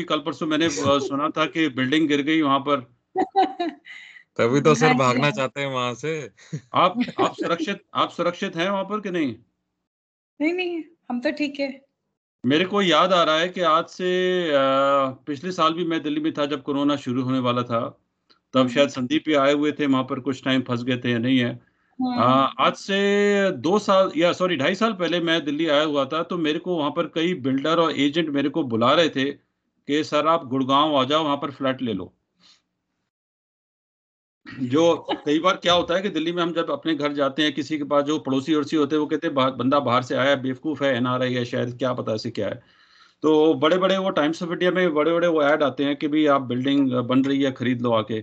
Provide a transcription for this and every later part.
भी कल परसों मैंने सुना था कि बिल्डिंग गिर गई वहां पर तभी तो सर अच्छा। भागना चाहते हैं वहां से आप आप सुरक्षित आप सुरक्षित हैं वहां पर कि नहीं नहीं नहीं हम तो ठीक है मेरे को याद आ रहा है कि आज से पिछले साल भी मैं दिल्ली में था जब कोरोना शुरू होने वाला था तब हाँ। शायद संदीप भी आए हुए थे वहां पर कुछ टाइम फंस गए थे या नहीं है आ, हाँ। आज से दो साल या सॉरी ढाई साल पहले मैं दिल्ली आया हुआ था तो मेरे को वहां पर कई बिल्डर और एजेंट मेरे को बुला रहे थे कि सर आप गुड़गांव आ जाओ वहां पर फ्लैट ले लो जो कई बार क्या होता है कि दिल्ली में हम जब अपने घर जाते हैं किसी के पास जो पड़ोसी उड़सी होते हैं वो कहते हैं बंदा बाहर से आया बेवकूफ़ है एनआरआई है शायद क्या पता ऐसे क्या है तो बड़े बड़े वो टाइम्स ऑफ इंडिया में बड़े बड़े वो ऐड आते हैं कि भी आप बिल्डिंग बन रही है खरीद लो आके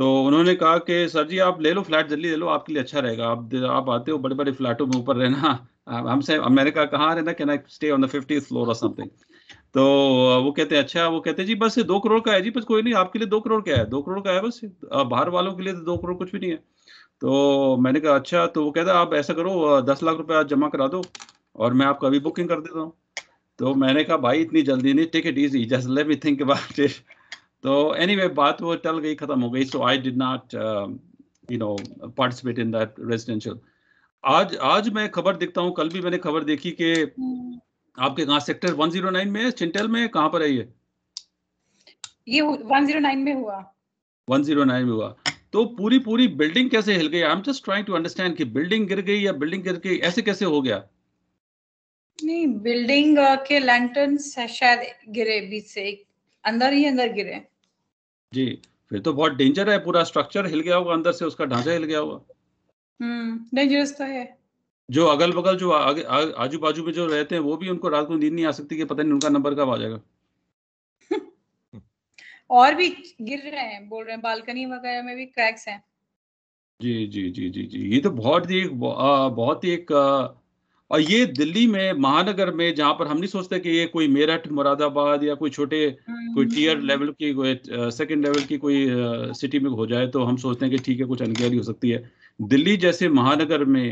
तो उन्होंने कहा कि सर जी आप ले लो फ्लैट जल्दी ले लो आपके लिए अच्छा रहेगा आप आप आते हो बड़े बड़े फ्लैटों में ऊपर रहना हमसे अमेरिका कहा कहाँ रहना can I stay on the fifty floor और समथिंग तो वो कहते हैं अच्छा वो कहते हैं जी बस दो करोड़ का है जी बस कोई नहीं आपके लिए दो करोड़ का है दो करोड़ का है बस बाहर वालों के लिए तो दो करोड़ कुछ भी नहीं है तो मैंने कहा अच्छा तो वो कहता आप ऐसा करो दस लाख रुपया जमा करा दो और मैं आपको अभी बुकिंग कर देता हूँ तो मैंने कहा भाई इतनी जल्दी नहीं take it easy just let me think about it तो एनी anyway, बात वो टल गई खत्म हो गई so I did not you know participate in that residential आज आज मैं खबर देखता हूँ कल भी मैंने खबर देखी कि हम्म। आपके कहा सेक्टर 109 में है चिंटल में कहाँ पर है ये ये 109 में हुआ 109 में हुआ तो पूरी पूरी बिल्डिंग कैसे हिल गई I am just trying to understand कि बिल्डिंग गिर गई या बिल्डिंग गिर गई ऐसे कैसे हो गया नहीं बिल्डिंग uh, के लैंटर्न शायद गिरे बीच से अंदर ही अंदर गिरे जी फिर तो बहुत डेंजर है पूरा स्ट्रक्चर हिल गया होगा अंदर से उसका ढांचा हिल गया होगा हम्म डेंजरस तो है जो अगल बगल जो आजू बाजू में जो रहते हैं वो भी उनको रात को नींद नहीं आ सकती कि पता नहीं उनका नंबर कब आ जाएगा और भी गिर रहे हैं बोल रहे हैं बालकनी वगैरह में भी क्रैक्स हैं जी जी जी जी जी ये तो बहुत ही एक बहुत ही एक और ये दिल्ली में महानगर में जहाँ पर हम नहीं सोचते कि ये कोई मेरठ मुरादाबाद या कोई छोटे कोई हम्म। टीयर लेवल की कोई सेकंड लेवल की कोई सिटी में हो जाए तो हम सोचते हैं कि ठीक है कुछ अनगहली हो सकती है दिल्ली जैसे महानगर में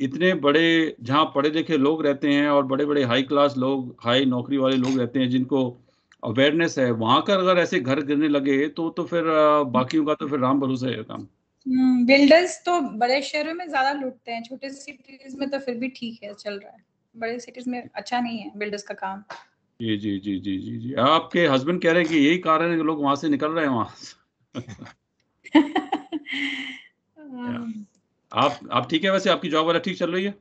इतने बड़े जहाँ पढ़े लिखे लोग रहते हैं और बड़े बड़े हाई क्लास लोग हाई नौकरी वाले लोग रहते हैं जिनको अवेयरनेस है वहां का अगर ऐसे घर गिरने लगे तो तो फिर बाकियों का तो फिर राम भरोसा है काम बिल्डर्स हम्म, तो बड़े शहरों में ज्यादा लूटते हैं छोटे सिटीज में तो फिर भी ठीक है चल रहा है बड़े सिटीज में अच्छा नहीं है बिल्डर्स का काम जी जी जी जी जी जी आपके हस्बैंड कह रहे हैं कि यही कारण है कि लोग वहां से निकल रहे हैं वहां आप आप ठीक है वैसे आपकी जॉब वाला ठीक चल रही है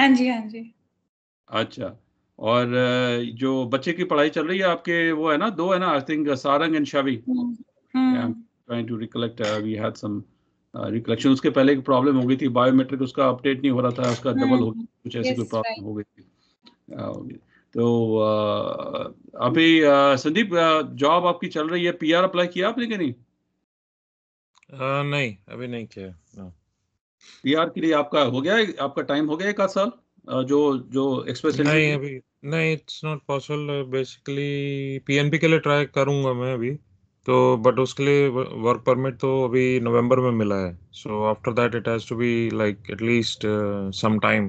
हाँ जी हाँ जी अच्छा और जो बच्चे की पढ़ाई चल रही है आपके वो है ना दो है ना I think Sarang and Shavi trying to recollect we had some recollection उसके पहले एक प्रॉब्लम हो गई थी बायोमेट्रिक उसका अपडेट नहीं हो रहा था उसका डबल हाँ। हो गया कुछ ऐसी कोई प्रॉब्लम हो गई थी तो अभी संदीप जॉब आपकी चल रही है पीआर अप्लाई किया आपने कि नहीं नहीं अभी नहीं किया पीआर के लिए आपका हो गया आपका टाइम हो गया एक आध साल जो जो एक्सप्रेस नहीं अभी नहीं it's not possible basically PNP के लिए ट्राई करूंगा मैं अभी तो बट उसके लिए वर्क परमिट तो अभी नवंबर में मिला है so after that it has to be like at least some time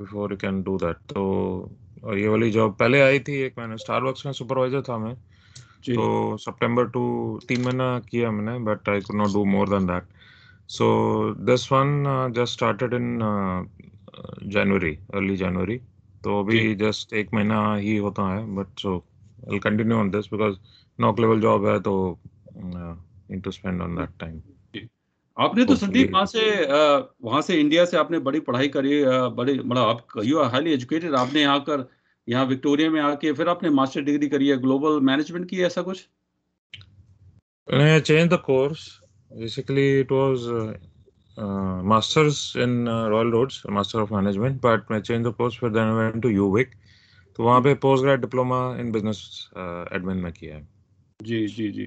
before you can do that तो ये वाली जॉब पहले आई थी एक मैंने स्टार वर्क्स का सुपरवाइजर था मैं तो सितंबर टू तीन महीना किया मैंने but I could not do more than that so this one just started in January early January तो अभी जस्ट एक महीना ही होता है but so I continue on this because knock level job है तो in to spend on that time आपने तो, तो संदीप वहाँ से uh, वहाँ से इंडिया से आपने बड़ी पढ़ाई करी uh, बड़ी मतलब आप यू आर हाईली एजुकेटेड आपने यहाँ कर यहाँ विक्टोरिया में आके फिर आपने मास्टर डिग्री करी है ग्लोबल मैनेजमेंट की ऐसा कुछ I changed the course. Basically, it was uh, uh, masters in uh, Royal Roads, master of management. But I changed the course. But then तो वहाँ पे post grade diploma in business admin में किया है जी जी जी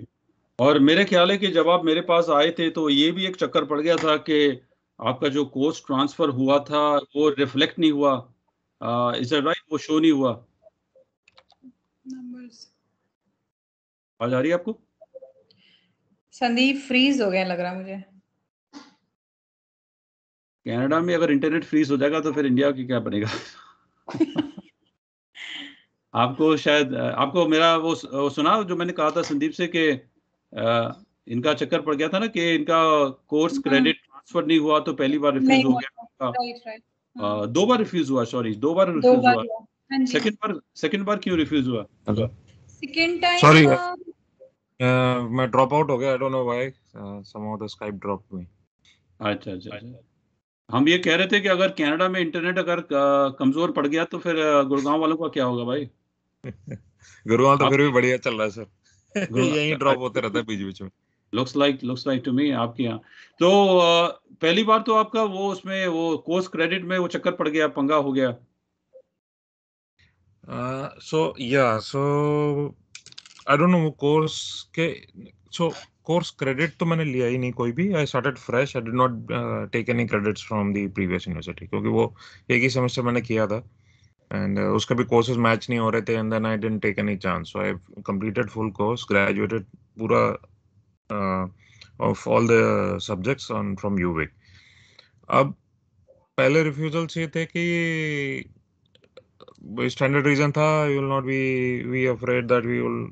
और मेरे ख्याल है कि जब आप मेरे पास आए थे तो ये भी एक चक्कर पड़ गया था कि आपका जो कोर्स ट्रांसफर हुआ था वो रिफ्लेक्ट नहीं हुआ इज राइट वो शो नहीं हुआ आवाज आ रही है आपको संदीप फ्रीज हो गया लग रहा मुझे कनाडा में अगर इंटरनेट फ्रीज हो जाएगा तो फिर इंडिया की क्या बनेगा आपको शायद आपको मेरा वो, वो सुना जो मैंने कहा था संदीप से कि इनका चक्कर पड़ गया था ना कि इनका कोर्स क्रेडिट ट्रांसफर नहीं हुआ तो पहली बार रिफ्यूज हो गया हाँ। दो बार रिफ्यूज हुआ सॉरी दो बार रिफ्यूज हुआ सेकंड हाँ बार सेकंड बार क्यों रिफ्यूज हुआ सेकंड टाइम सॉरी मैं ड्रॉप आउट हो गया I don't know why some of the Skype drop me अच्छा अच्छा हम ये कह रहे थे कि अगर कनाडा में इंटरनेट अगर कमजोर पड़ गया तो फिर गुड़गांव वालों का क्या होगा भाई गुड़गांव तो फिर भी बढ़िया चल रहा है सर यही ड्रॉप अच्छा, अच्छा। होते रहता है बीच बीच में looks like looks like to me आपके यहाँ तो पहली बार तो आपका वो उसमें वो कोर्स क्रेडिट में वो चक्कर पड़ गया पंगा हो गया सो या सो आई डोंट नो वो कोर्स के सो कोर्स क्रेडिट तो मैंने लिया ही नहीं कोई भी I started fresh I did not take any credits from the previous university क्योंकि वो एक ही सेमेस्टर मैंने किया था एंड uh, उसका भी कोर्सेज मैच नहीं हो रहे थे and then I didn't take any chance so I completed full course graduated पूरा of all the subjects on from UVic अब पहले रिफ्यूजल्स ये थे कि स्टैंडर्ड uh, रीजन था you will not be we afraid that we will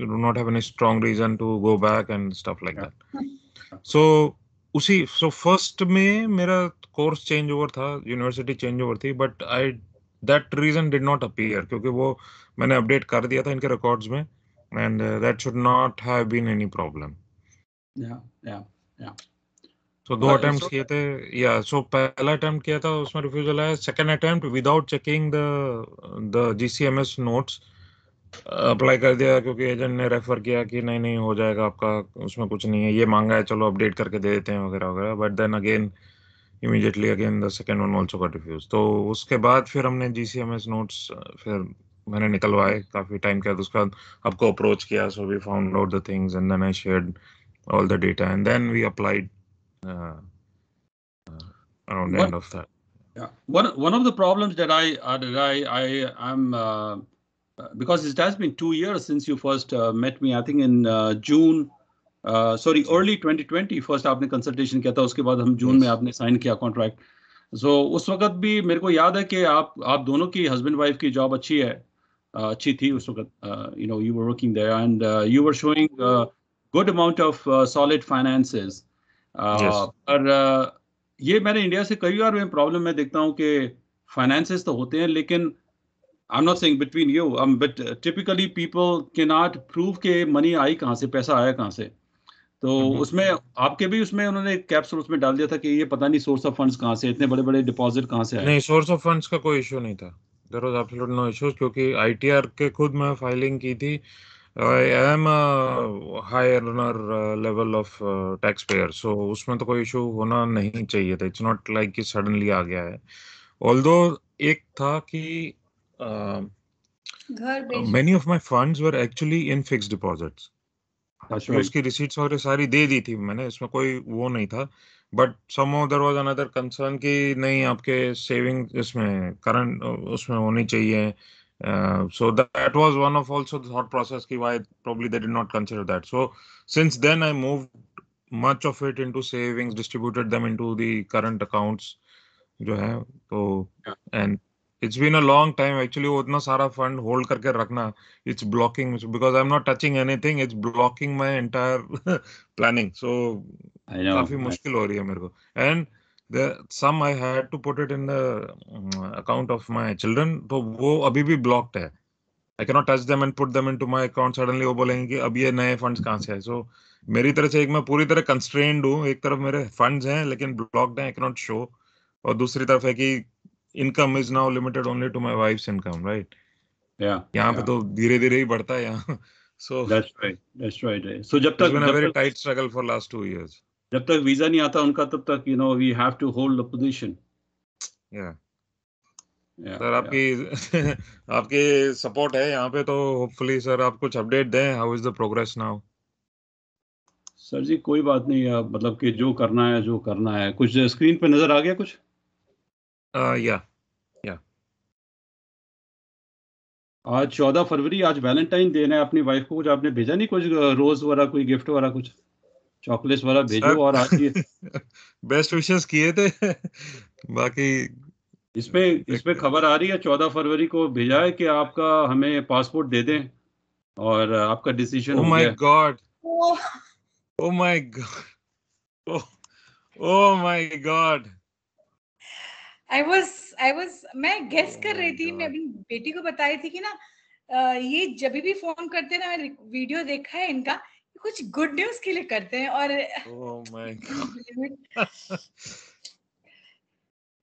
you do not have any strong reason to go back and stuff like yeah. that उसी सो first में मेरा course change over था university change over थी but I that reason did not appear क्योंकि वो मैंने update कर दिया था इनके रिकॉर्ड्स में and that should not have been any problem तो दो अटेम्प्ट किए थे या सो पहला अटेम्प्ट किया था उसमें रिफ्यूजल आया second attempt without checking the the GCMS notes apply कर दिया क्योंकि एजेंट ने रेफर किया कि नहीं नहीं हो जाएगा आपका उसमें कुछ नहीं है ये मांगा है चलो अपडेट करके दे देते हैं वगैरह वगैरह but then again immediately again the second one also got refuse तो उसके बाद फिर हमने जी नोट्स फिर मैंने निकलवाए काफ़ी टाइम के बाद उसके बाद आपको अप्रोच किया so we found out the things and then I share all the data, and then we applied uh, uh around the end of that. Yeah, one one of the problems that I uh, that I I am uh, because it has been two years since you first uh, met me. I think in uh, June. sorry, early 2020 First, आपने consultation किया था उसके बाद हम जून yes. में contract sign so, उस वक्त भी मेरे को याद है कि husband आप दोनों की हस्बैंड वाइफ की जॉब अच्छी है अच्छी थी उस वक्त you know you were working good amount of solid finances और uh, ये मैंने इंडिया से कई बार में प्रॉब्लम में देखता हूँ कि फाइनेंसेस तो होते हैं लेकिन I am not saying between you but typically people के नॉट प्रूव के मनी आई कहाँ से पैसा आया कहाँ से तो हम्म, हम्म। उसमें आपके भी उसमें उन्होंने कैप्सूल उसमें डाल दिया था कि ये पता नहीं सोर्स ऑफ फंड्स कहाँ से इतने बड़े बड़े डिपॉजिट कहाँ से आए नहीं सोर्स ऑफ फंड्स का कोई इशू नहीं था there was absolute no issue क्योंकि आईटीआर के खुद मैं फाइलिंग की थी I am high earner level of taxpayer so उसमें तो कोई इशू होना नहीं चाहिए था इट्स नॉट लाइक कि सडनली आ गया है दो एक था कि many of my fund were actually in fix deposits उसकी रिसीट्स वगैरह सारी दे दी थी मैंने इसमें कोई वो नहीं था but summer was another concern कि नहीं आपके सेविंग इसमें करंट uh, उसमें होनी चाहिए Uh, so that, was one of also the thought process key why probably they did not consider that so since then i moved much of it into savings distributed them into the current accounts you have so and it's been a long time actually utna sara fund hold karke rakna it's blocking because i'm not touching anything it's blocking my entire planning so i know and the, some I had to put it in the mm, account of my children, तो वो अभी भी blocked है. I can not touch them and put them into my account suddenly वो बोलेंगे कि अब ये नए फंड्स कहाँ से आए सो so, मेरी तरफ से एक मैं पूरी तरह कंस्ट्रेंड हूँ एक तरफ मेरे फंड्स हैं लेकिन ब्लॉक्ड हैं आई कैन नॉट शो और दूसरी तरफ है कि income is now limited only to my wife's income right या यहाँ पे तो धीरे धीरे ही बढ़ता है यहाँ so that's right that's right so जब तक very tight struggle for last two years जब तक वीजा नहीं आता उनका तब तक you know we have to hold the position या सर आपकी yeah. आपकी सपोर्ट है यहाँ पे तो होपफुली सर आप कुछ अपडेट दें how is the progress now sir ji कोई बात नहीं है मतलब कि जो करना है जो करना है कुछ स्क्रीन पे नजर आ गया कुछ या uh, yeah. आज चौदह फरवरी आज वैलेंटाइन डे है अपनी वाइफ को कुछ आपने भेजा नहीं कुछ रोज वगैरह कोई गिफ्ट वगैरह कुछ चॉकलेट्स वाला भेजो और आज ये बेस्ट विशेष किए थे बाकी इसमें इसमें खबर आ रही है चौदह फरवरी को भेजा है कि आपका हमें पासपोर्ट दे दें और आपका डिसीजन oh हो my God oh my God oh my God I was I was मैं गेस oh कर रही थी मैं अपनी बेटी को बताई थी कि ना ये जब भी फोन करते हैं ना मैं वीडियो देखा है इनका कुछ गुड न्यूज के लिए करते हैं और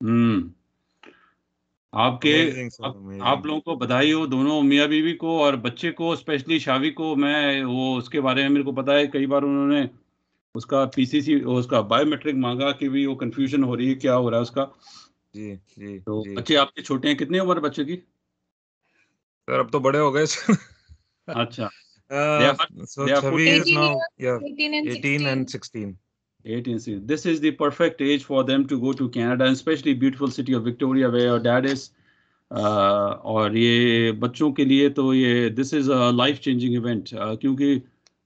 हम्म आपके आप, आप लोगों को बधाई हो दोनों मियाँ बीवी को और बच्चे को स्पेशली शावी को मैं वो उसके बारे में मेरे को पता है कई बार उन्होंने उसका पीसीसी उसका बायोमेट्रिक मांगा कि भी वो कंफ्यूजन हो रही है क्या हो रहा है उसका जी जी तो जी. बच्चे आपके छोटे हैं कितने उम्र बच्चे की सर अब तो बड़े हो गए अच्छा Uh, yeah. So, Xavi yeah. now yeah, 18 and 16. This is the perfect age for them to go to Canada, especially beautiful city of Victoria, where your dad is. Uh, or this is a life changing event. Uh,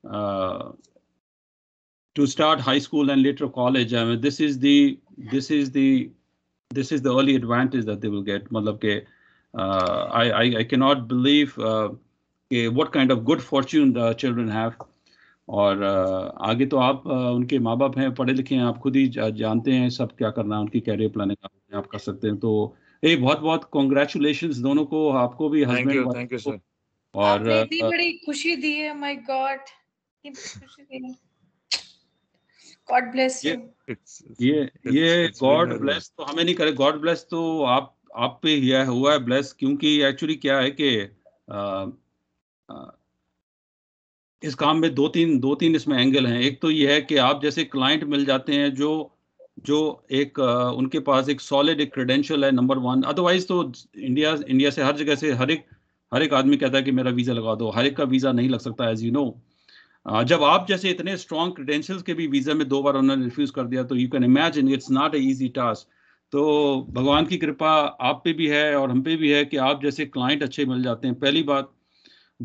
uh, to start high school and later college, I mean, this is the this is the this is the early advantage that they will get. Uh, I, cannot believe uh, what kind of good fortune the children have और uh, आगे तो आप uh, उनके माँ बाप हैं पढ़े लिखे हैं आप खुद ही जानते हैं सब क्या करना है उनकी कैरियर प्लानिंग आप कर सकते हैं तो ये बहुत बहुत कॉन्ग्रेचुलेशन दोनों को आपको भी हस्बैंड और uh, इतनी बड़ी खुशी दी है माय गॉड गॉड ब्लेस ये ये ये गॉड ब्लेस तो हमें नहीं करे गॉड ब्लेस तो आप आप पे ही हुआ है ब्लेस क्योंकि एक्चुअली क्या है कि इस काम में दो तीन दो तीन इसमें एंगल हैं एक तो ये है कि आप जैसे क्लाइंट मिल जाते हैं जो जो एक उनके पास एक सॉलिड एक क्रेडेंशियल है नंबर वन अदरवाइज तो इंडिया इंडिया से हर जगह से हर एक हर एक आदमी कहता है कि मेरा वीज़ा लगा दो हर एक का वीज़ा नहीं लग सकता एज यू नो जब आप जैसे इतने स्ट्रॉन्ग क्रीडेंशियल के भी वीज़ा में दो बार उन्होंने रिफ्यूज़ कर दिया तो you can imagine it's not a easy task तो भगवान की कृपा आप पे भी है और हम पे भी है कि आप जैसे क्लाइंट अच्छे मिल जाते हैं पहली बात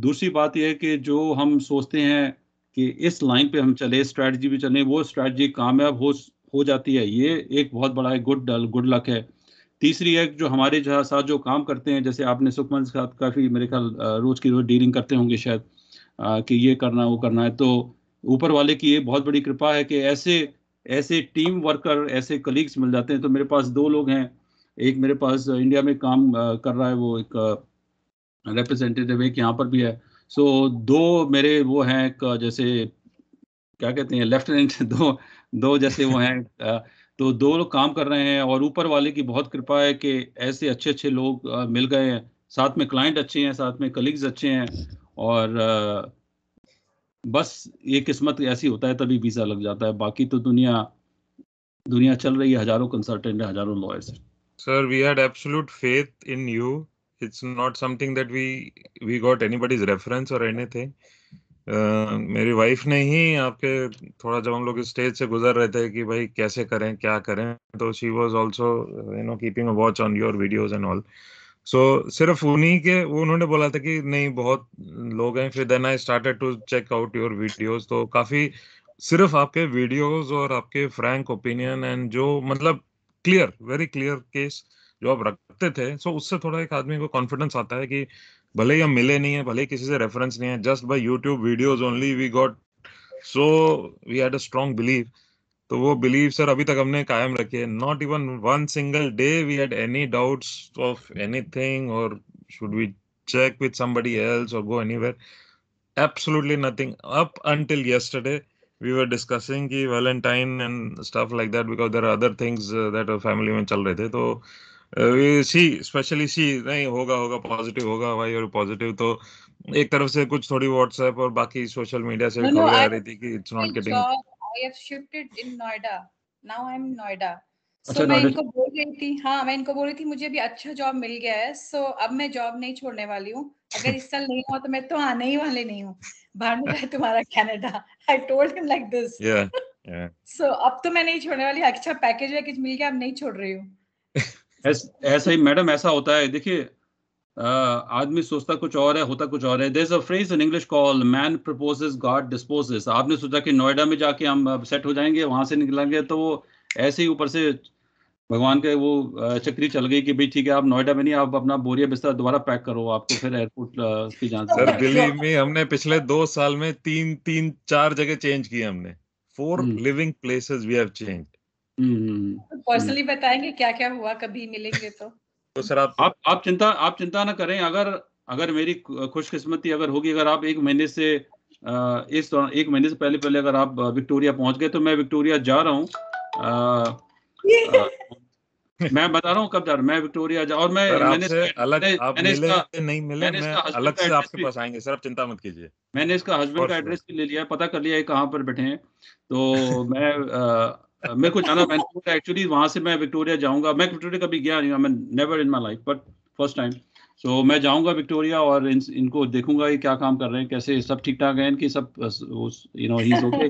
दूसरी बात यह है कि जो हम सोचते हैं कि इस लाइन पे हम चले स्ट्रैटी भी चले वो स्ट्रैटी कामयाब हो हो जाती है ये एक बहुत बड़ा गुड गुड लक है तीसरी है जो हमारे साथ जो काम करते हैं जैसे आपने सुखमन के साथ काफ़ी मेरे ख्याल रोज़ की रोज़ डीलिंग करते होंगे शायद कि ये करना वो करना है तो ऊपर वाले की ये बहुत बड़ी कृपा है कि ऐसे ऐसे टीम वर्कर ऐसे कलीग्स मिल जाते हैं तो मेरे पास दो लोग हैं एक मेरे पास इंडिया में काम कर रहा है वो एक रिप्रेजेंटेटिव एक यहाँ पर भी है सो so, दो मेरे वो हैं जैसे क्या कहते हैं लेफ्टिनेंट दो दो जैसे वो हैं तो दो लोग काम कर रहे हैं और ऊपर वाले की बहुत कृपा है कि ऐसे अच्छे अच्छे लोग मिल गए हैं साथ में क्लाइंट अच्छे हैं साथ में कलीग्स अच्छे हैं और बस ये किस्मत ऐसी होता है तभी वीज़ा लग जाता है बाकी तो दुनिया दुनिया चल रही है हजारों कंसल्टेंट हजारों lawyers sir we had absolute faith in you it's not something that we we got anybody's reference or anything uh, मेरी वाइफ ने ही आपके थोड़ा जब हम लोग स्टेज से गुजर रहे थे कि भाई कैसे करें क्या करें तो she was also you know keeping a watch on your videos and all so सिर्फ उन्हीं के वो उन्होंने बोला था कि नहीं बहुत लोग हैं फिर then I started to check out your videos तो काफी सिर्फ आपके वीडियोस और आपके फ्रैंक ओपिनियन एंड जो मतलब क्लियर वेरी क्लियर केस जो आप रखते थे सो उससे थोड़ा एक आदमी को कॉन्फिडेंस आता है कि भले ही हम मिले नहीं है भले ही किसी से रेफरेंस नहीं है just by YouTube videos only we got so we had a strong believe तो वो बिलीव सर अभी तक हमने कायम रखी है not even one single day we had any doubts of anything और should we check with somebody else और go anywhere absolutely nothing up until yesterday we are discussing की Valentine and stuff like that because there other things that family में चल रहे थे तो so, सी specially सी नहीं होगा होगा पॉजिटिव होगा भाई और पॉजिटिव तो एक तरफ से कुछ थोड़ी व्हाट्सएप और बाकी सोशल मीडिया से खबर आ रही थी कि it's not getting I have shifted in Noida now I am Noida so मैं इनको बोल रही थी हाँ मैं इनको बोल रही थी मुझे भी अच्छा जॉब मिल गया है सो अब मैं जॉब नहीं छोड़ने वाली हूँ अगर इस साल नहीं हुआ तो मैं तो आने ही वाले नहीं हूँ बाहर में जाए तुम्हारा Canada I told him like this so अब तो मैं नहीं छोड़ने वाली अच्छा पैकेज वैकेज मिल गया अब नहीं छोड़ रही हूँ ऐसा ही मैडम ऐसा होता है देखिए आदमी सोचता कुछ और है होता कुछ और है there a phrase in English call man proposes God disposes आपने सोचा कि नोएडा में जाके हम सेट हो जाएंगे वहां से निकलेंगे तो वो ऐसे ही ऊपर से भगवान के वो चक्री चल गई कि भाई ठीक है आप नोएडा में नहीं आप अपना बोरिया बिस्तर दोबारा पैक करो आपको फिर एयरपोर्ट की जान सर दिल्ली में हमने पिछले दो साल में तीन तीन चार जगह चेंज की हमने four living places we have change hmm, hmm, hmm. Personally बताएंगे क्या क्या हुआ कभी मिलेंगे तो तो सर आप आप आप चिंता आप चिंता ना करें अगर अगर मेरी खुशकिस्मती अगर होगी अगर आप एक महीने से इस दौरान एक महीने से पहले पहले अगर आप विक्टोरिया पहुंच गए तो मैं विक्टोरिया जा रहा हूँ मैं बता रहा हूं कब जा रहा हूँ मैं विक्टोरिया जा और मैं मैंने से अलग आप मैंने मिले, इसका, नहीं मिले मैंने मैं अलग से आपके पास आएंगे सर आप चिंता मत कीजिए मैंने इसका हस्बैंड का एड्रेस भी ले लिया पता कर लिया है कहाँ पर बैठे हैं तो मैं मेरे को जाना मैंने एक्चुअली वहां से मैं विक्टोरिया जाऊंगा मैं विक्टोरिया कभी गया नहीं I mean never in my life but first time so मैं जाऊंगा विक्टोरिया और इन, इनको देखूंगा ये क्या काम कर रहे हैं कैसे सब ठीक ठाक है इनकी सब you know he is okay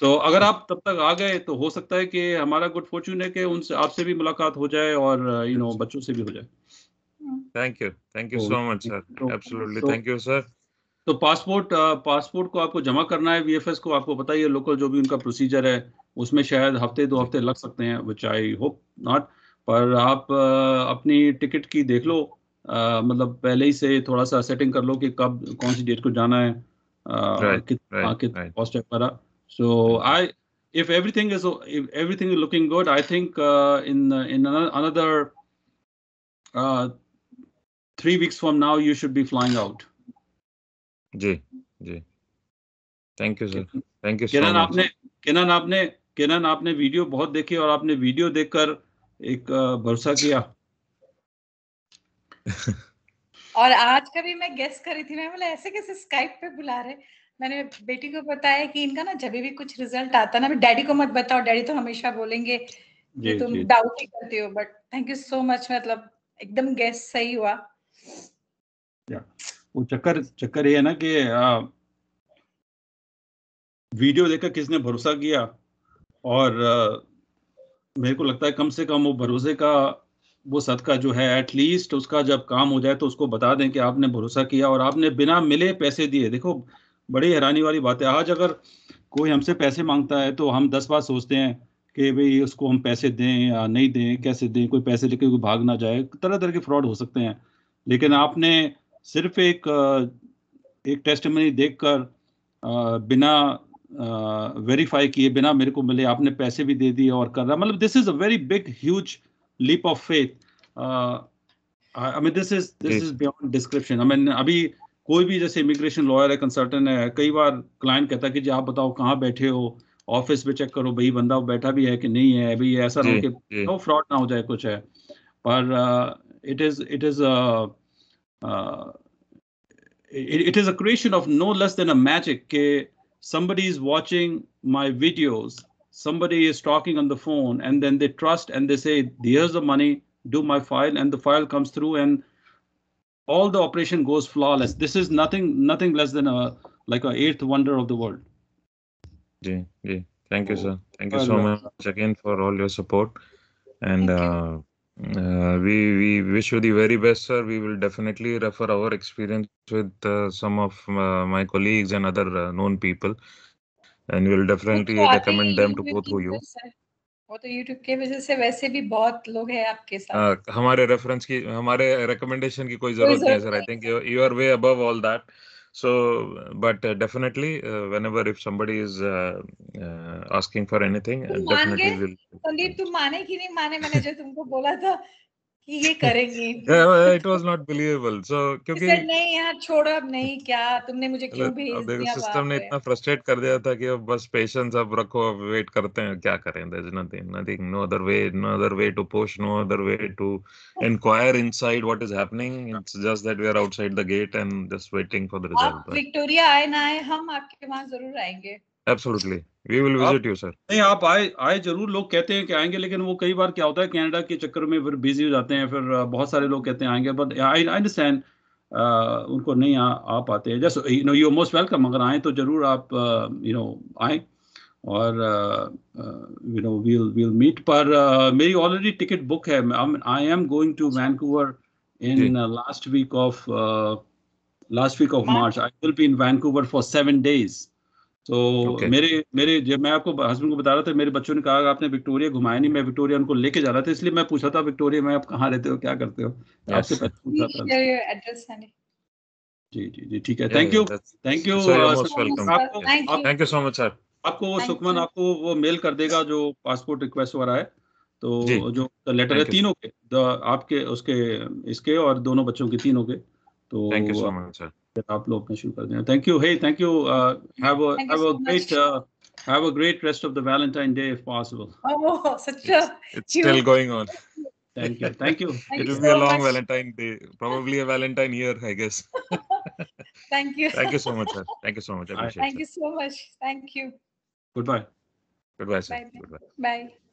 तो अगर आप तब तक आ गए तो हो सकता है कि हमारा गुड फॉर्चून है कि उनसे आपसे भी मुलाकात हो जाए और यू uh, नो बच्चों से भी हो जाए thank you thank you so much sir absolutely thank you sir तो पासपोर्ट तो पासपोर्ट तो तो uh, को आपको जमा करना है वीएफएस को आपको पता ही है लोकल जो भी उनका प्रोसीजर है उसमें शायद हफ्ते दो हफ्ते लग सकते हैं विच आई होप नॉट पर आप अपनी टिकट की देख लो आ, मतलब पहले ही से थोड़ा सा सेटिंग कर लो कि कब कौन सी डेट को जाना है कितना कॉस्ट है पर so I if everything is if everything is looking good, I think uh, in in another uh, three weeks from now you should be flying out. जी जी, thank you sir, thank you so Kenan, much. आपने Kenan, आपने Kenan आपने video बहुत देखी और आपने video देखकर एक भरोसा किया और आज का भी मैं गेस्ट करी थी मैं बोला ऐसे कैसे स्काइप पे बुला रहे मैंने बेटी को बताया कि इनका ना जब भी कुछ रिजल्ट आता ना डैडी को मत बताओ डैडी तो हमेशा बोलेंगे कि तुम डाउट ही करते हो but thank you so much मतलब एकदम गेस सही हुआ वो चक्कर चक्कर ये है ना कि वीडियो देखकर किसने भरोसा किया और मेरे को लगता है कम से कम वो भरोसे का वो सदका जो है एटलीस्ट उसका जब काम हो जाए तो उसको बता दें कि आपने भरोसा किया और आपने बिना मिले पैसे दिए देखो बड़ी हैरानी वाली बात है आज अगर कोई हमसे पैसे मांगता है तो हम दस बार सोचते हैं कि भाई उसको हम पैसे दें या नहीं दें कैसे दें कोई पैसे लेके कोई भाग ना जाए तरह तरह के फ्रॉड हो सकते हैं लेकिन आपने सिर्फ एक एक टेस्ट मनी देख कर बिना वेरीफाई किए बिना मेरे को मिले आपने पैसे भी दे दिए और कर रहा मतलब this is a very big huge leap of faith I mean this is this is beyond description I mean अभी कोई भी जैसे इमिग्रेशन लॉयर है कंसल्टेंट है कई बार क्लाइंट कहता है कि जी आप बताओ कहाँ बैठे हो ऑफिस में चेक करो भाई बंदा बैठा भी है कि नहीं है अभी ऐसा ना कि नो फ्रॉड ना हो जाए कुछ है पर it is it is it is a creation of no less than a magic के somebody is watching my videos, somebody is talking on the phone, and then they trust and they say, here's the money, do my file, and the file comes through and all the operation goes flawless. This is nothing nothing less than a like a eighth wonder of the world. Yeah, yeah. Thank you, oh. sir. Thank you so much again for all your support. And uh, uh, we, we wish you the very best, sir. We will definitely refer our experience with uh, some of uh, my colleagues and other uh, known people, and we'll definitely recommend them to go through you. वो तो YouTube के वजह से वैसे भी बहुत लोग हैं आपके साथ हमारे रेफरेंस की हमारे रिकमेंडेशन की कोई जरूरत नहीं है sir I think you are way above all that so, but uh, definitely, uh, whenever if somebody is uh, uh asking for anything, uh, definitely will. Sandeep तुम माने कि नहीं कि ये करेंगे it was not believable so क्योंकि नहीं यार छोड़ो अब नहीं क्या तुमने मुझे क्यों भेज अब दिया सिस्टम ने इतना फ्रस्ट्रेट कर दिया था कि अब बस पेशेंस अब रखो अब वेट करते हैं क्या करें there is nothing nothing no other way no other way to push no other way to inquire inside what is happening it's just that we are outside the gate and just waiting for the result Victoria आए ना आए हम आपके वहां जरूर आएंगे absolutely we will visit you sir नहीं आप आए आए जरूर लोग कहते हैं कि आएंगे लेकिन वो कई बार क्या होता है कनाडा के चक्कर में फिर बिजी हो जाते हैं फिर बहुत सारे लोग कहते हैं आएंगे बट आई अंडरस्टैंड उनको नहीं आ, आ पाते हैं just you know you most welcome अगर आए तो जरूर आप यू नो आए और you know we'll we'll meet पर मेरी ऑलरेडी टिकट बुक है I am going to Vancouver in last week of last week of March I will be in Vancouver for seven days तो okay. मेरे मेरे जब मैं आपको हस्बैंड को बता रहा था मेरे बच्चों ने कहा आपने विक्टोरिया घुमाया नहीं मैं विक्टोरिया उनको लेके जा रहा था इसलिए मैं पूछा था विक्टोरिया में आप कहाँ रहते हो क्या करते हो तो yes. आपसे पूछा था जी जी जी ठीक है thank you thank you thank you so much sir आपको वो सुखमन आपको वो मेल कर देगा जो पासपोर्ट रिक्वेस्ट वगैरह है तो जो लेटर है तीनों के आपके उसके इसके और दोनों बच्चों के तीनों के तो thank you so much sir आप लोग अपने शुरू कर दें thank you hey thank you have a have a great have a great rest of the Valentine day if possible oh such a it's still going Thank you. Thank you. it will be a long Valentine Day, probably a Valentine year, I guess. Thank you. Thank you so much, Thank you so much. I appreciate it. Thank you so much. Thank you. Goodbye. Goodbye, sir. Bye. Bye.